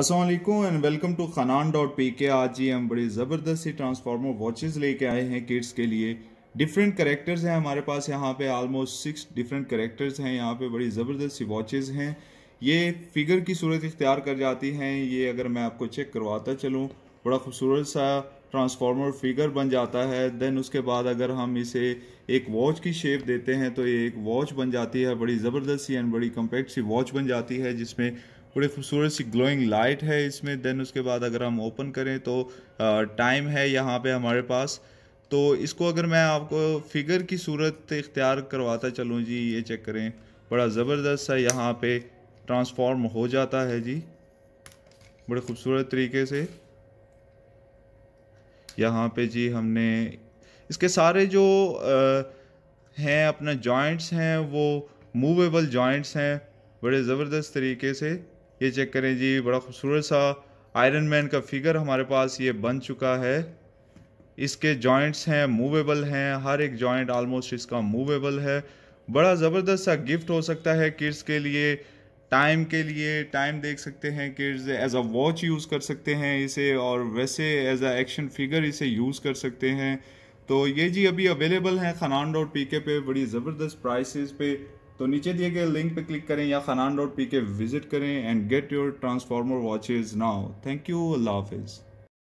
Aslam and welcome to Khanaan dot P K आज ये हम बड़ी ज़बरदस्त सी ट्रांसफार्मर वॉचेस लेके आए हैं किड्स के लिए डिफरेंट करेक्टर्स हैं हमारे पास यहाँ पे आलमोस्ट सिक्स डिफरेंट करेक्टर्स हैं यहाँ पे बड़ी ज़बरदस्त सी वॉचेस हैं ये फिगर की सूरत इख्तियार कर जाती हैं ये अगर मैं आपको चेक करवाता चलूँ बड़ा खूबसूरत सा ट्रांसफार्मर फिगर बन जाता है देन उसके बाद अगर हम इसे एक वॉच की शेप देते हैं तो ये एक वॉच बन जाती है बड़ी ज़बरदस्त सी एंड बड़ी कम्पैक्ट सी वॉच बन जाती है जिसमें बड़ी खूबसूरत सी ग्लोइंग लाइट है इसमें देन उसके बाद अगर हम ओपन करें तो टाइम है यहाँ पे हमारे पास तो इसको अगर मैं आपको फिगर की सूरत इख्तियार करवाता चलूँ जी ये चेक करें बड़ा ज़बरदस्त सा यहाँ पे ट्रांसफॉर्म हो जाता है जी बड़े खूबसूरत तरीके से यहाँ पे जी हमने इसके सारे जो हैं अपना जॉइंट्स हैं वो मूवेबल जॉइंट्स हैं बड़े ज़बरदस्त तरीके से ये चेक करें जी बड़ा खूबसूरत सा आयरन मैन का फिगर हमारे पास ये बन चुका है इसके जॉइंट्स हैं मूवेबल हैं हर एक जॉइंट ऑलमोस्ट इसका मूवेबल है बड़ा ज़बरदस्त सा गिफ्ट हो सकता है किड्स के लिए टाइम के लिए टाइम देख सकते हैं kids as a watch use कर सकते हैं इसे और वैसे एज अ एक्शन फिगर इसे यूज़ कर सकते हैं तो ये जी अभी अवेलेबल हैं खनान डॉट पी के पे बड़ी ज़बरदस्त प्राइसेस पे तो नीचे दिए गए लिंक पे क्लिक करें या Khanaan dot P K visit करें and get your transformer watches now thank you अल्लाह हाफिज़